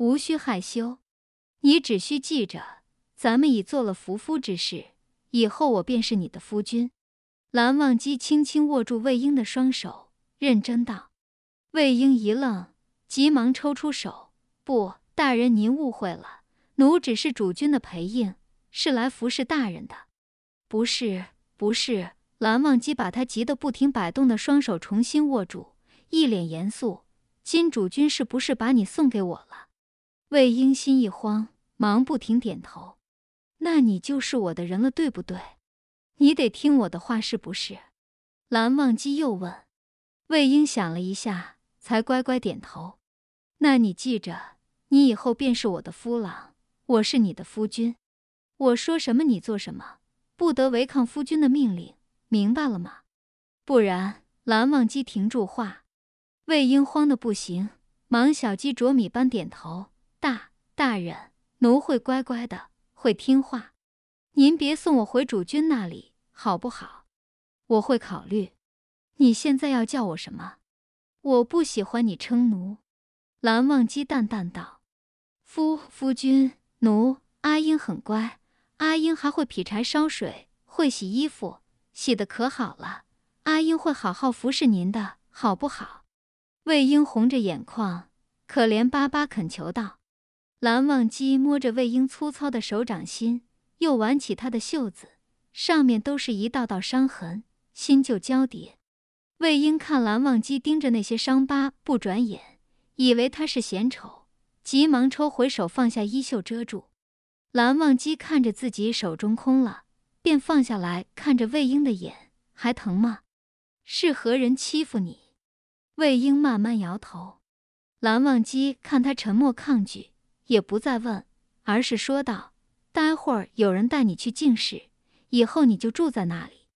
无需害羞，你只需记着，咱们已做了扶夫之事，以后我便是你的夫君。蓝忘机轻轻握住魏婴的双手，认真道：“魏婴一愣，急忙抽出手，不，大人您误会了，奴只是主君的陪应，是来服侍大人的，不是，不是。”蓝忘机把他急得不停摆动的双手重新握住，一脸严肃：“金主君是不是把你送给我了？”魏婴心一慌，忙不停点头。那你就是我的人了，对不对？你得听我的话，是不是？蓝忘机又问。魏婴想了一下，才乖乖点头。那你记着，你以后便是我的夫郎，我是你的夫君。我说什么，你做什么，不得违抗夫君的命令，明白了吗？不然，蓝忘机停住话。魏婴慌的不行，忙小鸡啄米般点头。大大人，奴会乖乖的，会听话。您别送我回主君那里，好不好？我会考虑。你现在要叫我什么？我不喜欢你称奴。蓝忘机淡淡道：“夫夫君，奴阿英很乖，阿英还会劈柴烧水，会洗衣服，洗得可好了。阿英会好好服侍您的，好不好？”魏婴红着眼眶，可怜巴巴恳求道。蓝忘机摸着魏婴粗糙的手掌心，又挽起他的袖子，上面都是一道道伤痕，新旧交叠。魏婴看蓝忘机盯着那些伤疤不转眼，以为他是嫌丑，急忙抽回手，放下衣袖遮住。蓝忘机看着自己手中空了，便放下来看着魏婴的眼，还疼吗？是何人欺负你？魏婴慢慢摇头。蓝忘机看他沉默抗拒。也不再问，而是说道：“待会儿有人带你去净室，以后你就住在那里。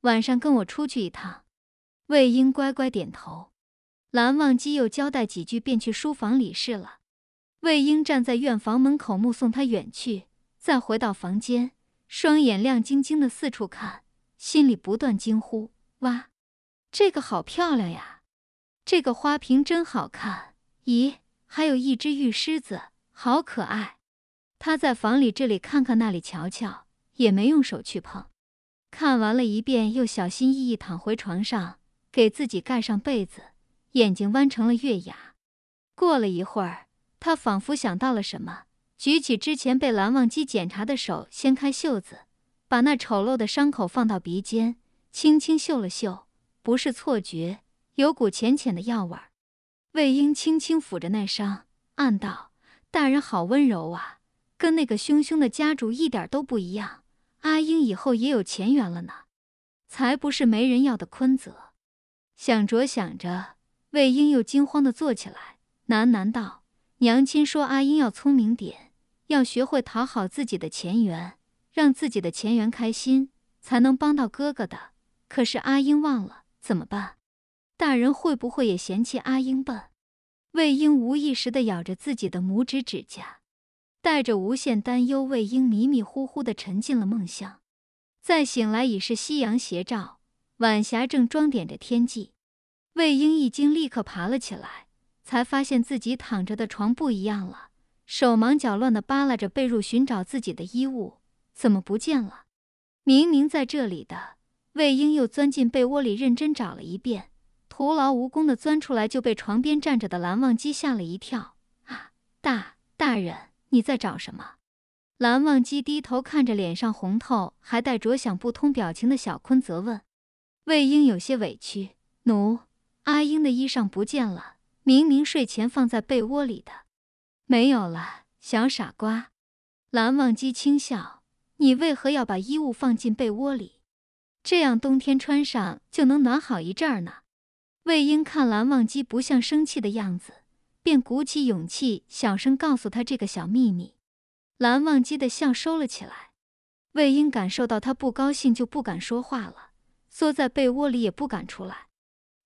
晚上跟我出去一趟。”魏婴乖乖点头。蓝忘机又交代几句，便去书房理事了。魏婴站在院房门口目送他远去，再回到房间，双眼亮晶晶的四处看，心里不断惊呼：“哇，这个好漂亮呀！这个花瓶真好看。咦，还有一只玉狮子。”好可爱，他在房里这里看看那里瞧瞧，也没用手去碰。看完了一遍，又小心翼翼躺回床上，给自己盖上被子，眼睛弯成了月牙。过了一会儿，他仿佛想到了什么，举起之前被蓝忘机检查的手，掀开袖子，把那丑陋的伤口放到鼻尖，轻轻嗅了嗅，不是错觉，有股浅浅的药味儿。魏婴轻轻抚着那伤，暗道。大人好温柔啊，跟那个凶凶的家主一点都不一样。阿英以后也有前缘了呢，才不是没人要的。昆泽想着想着，魏婴又惊慌的坐起来，喃喃道：“娘亲说阿英要聪明点，要学会讨好自己的前缘，让自己的前缘开心，才能帮到哥哥的。可是阿英忘了，怎么办？大人会不会也嫌弃阿英笨？”魏婴无意识的咬着自己的拇指指甲，带着无限担忧，魏婴迷迷糊糊的沉进了梦乡。再醒来已是夕阳斜照，晚霞正装点着天际。魏婴一惊，立刻爬了起来，才发现自己躺着的床不一样了。手忙脚乱的扒拉着被褥，寻找自己的衣物，怎么不见了？明明在这里的魏婴又钻进被窝里认真找了一遍。徒劳无功的钻出来，就被床边站着的蓝忘机吓了一跳。啊，大大人，你在找什么？蓝忘机低头看着脸上红透、还带着想不通表情的小坤，则问：“魏婴有些委屈，奴阿英的衣裳不见了，明明睡前放在被窝里的，没有了，小傻瓜。”蓝忘机轻笑：“你为何要把衣物放进被窝里？这样冬天穿上就能暖好一阵儿呢？”魏婴看蓝忘机不像生气的样子，便鼓起勇气，小声告诉他这个小秘密。蓝忘机的笑收了起来，魏婴感受到他不高兴，就不敢说话了，缩在被窝里也不敢出来。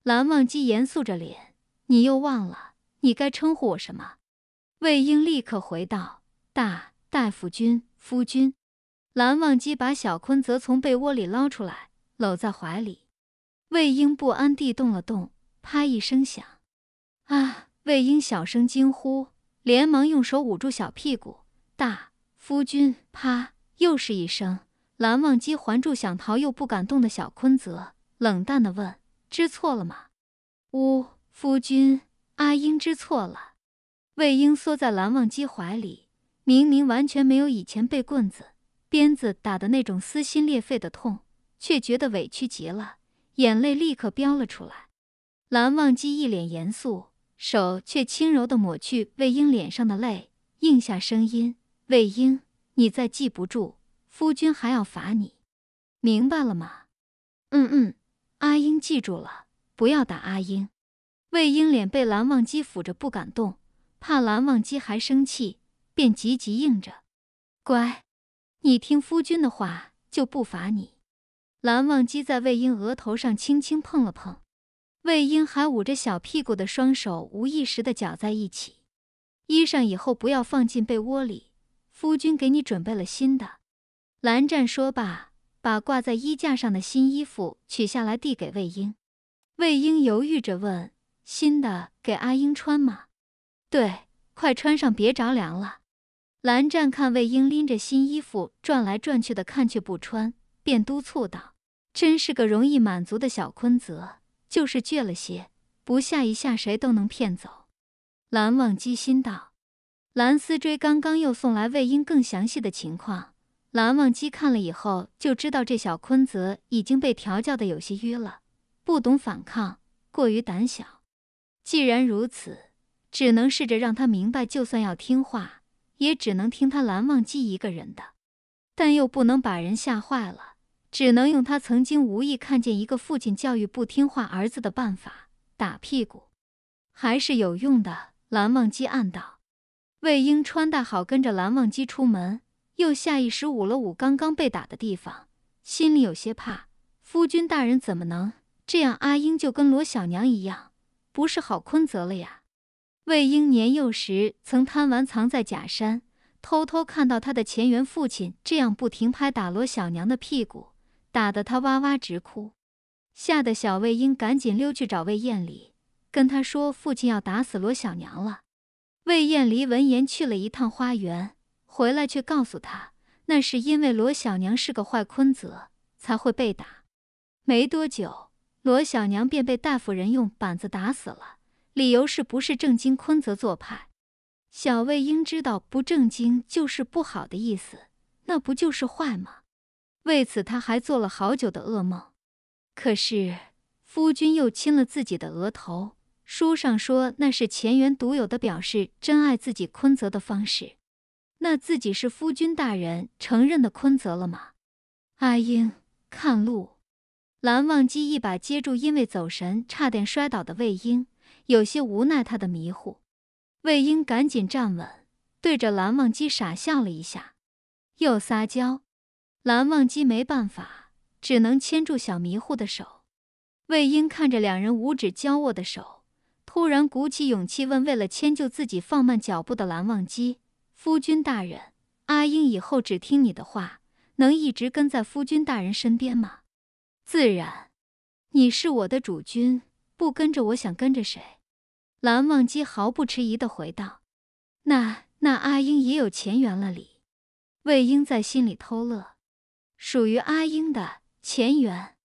蓝忘机严肃着脸：“你又忘了，你该称呼我什么？”魏婴立刻回道：“大大夫君，夫君。”蓝忘机把小坤则从被窝里捞出来，搂在怀里。魏婴不安地动了动，啪一声响，啊！魏婴小声惊呼，连忙用手捂住小屁股。大夫君，啪！又是一声。蓝忘机环住想逃又不敢动的小昆泽，冷淡地问：“知错了吗？”呜，夫君，阿婴知错了。魏婴缩在蓝忘机怀里，明明完全没有以前被棍子、鞭子打的那种撕心裂肺的痛，却觉得委屈极了。眼泪立刻飙了出来，蓝忘机一脸严肃，手却轻柔的抹去魏婴脸上的泪，应下声音：“魏婴，你再记不住，夫君还要罚你，明白了吗？”“嗯嗯，阿英记住了，不要打阿英。”魏婴脸被蓝忘机抚着不敢动，怕蓝忘机还生气，便急急应着：“乖，你听夫君的话，就不罚你。”蓝忘机在魏婴额头上轻轻碰了碰，魏婴还捂着小屁股的双手无意识的搅在一起。衣裳以后不要放进被窝里，夫君给你准备了新的。蓝湛说罢，把挂在衣架上的新衣服取下来递给魏婴。魏婴犹豫着问：“新的给阿英穿吗？”“对，快穿上，别着凉了。”蓝湛看魏婴拎着新衣服转来转去的看却不穿，便督促道。真是个容易满足的小昆泽，就是倔了些，不吓一吓谁都能骗走。蓝忘机心道，蓝思追刚刚又送来魏婴更详细的情况，蓝忘机看了以后就知道这小昆泽已经被调教的有些愚了，不懂反抗，过于胆小。既然如此，只能试着让他明白，就算要听话，也只能听他蓝忘机一个人的，但又不能把人吓坏了。只能用他曾经无意看见一个父亲教育不听话儿子的办法——打屁股，还是有用的。蓝忘机暗道：“魏婴穿戴好，跟着蓝忘机出门，又下意识捂了捂刚刚被打的地方，心里有些怕。夫君大人怎么能这样？阿英就跟罗小娘一样，不是好昆泽了呀。”魏婴年幼时曾贪玩，藏在假山，偷偷看到他的前缘父亲这样不停拍打罗小娘的屁股。打得他哇哇直哭，吓得小魏婴赶紧溜去找魏燕离，跟他说父亲要打死罗小娘了。魏燕离闻言去了一趟花园，回来却告诉他，那是因为罗小娘是个坏坤泽才会被打。没多久，罗小娘便被大夫人用板子打死了，理由是不是正经坤泽做派。小魏婴知道不正经就是不好的意思，那不就是坏吗？为此，他还做了好久的噩梦。可是，夫君又亲了自己的额头。书上说那是前缘独有的表示真爱自己昆泽的方式。那自己是夫君大人承认的昆泽了吗？阿英，看路！蓝忘机一把接住因为走神差点摔倒的魏婴，有些无奈他的迷糊。魏婴赶紧站稳，对着蓝忘机傻笑了一下，又撒娇。蓝忘机没办法，只能牵住小迷糊的手。魏婴看着两人五指交握的手，突然鼓起勇气问：“为了迁就自己放慢脚步的蓝忘机，夫君大人，阿婴以后只听你的话，能一直跟在夫君大人身边吗？”“自然，你是我的主君，不跟着我想跟着谁？”蓝忘机毫不迟疑地回道。“那那阿婴也有前缘了哩。”魏婴在心里偷乐。属于阿英的前缘。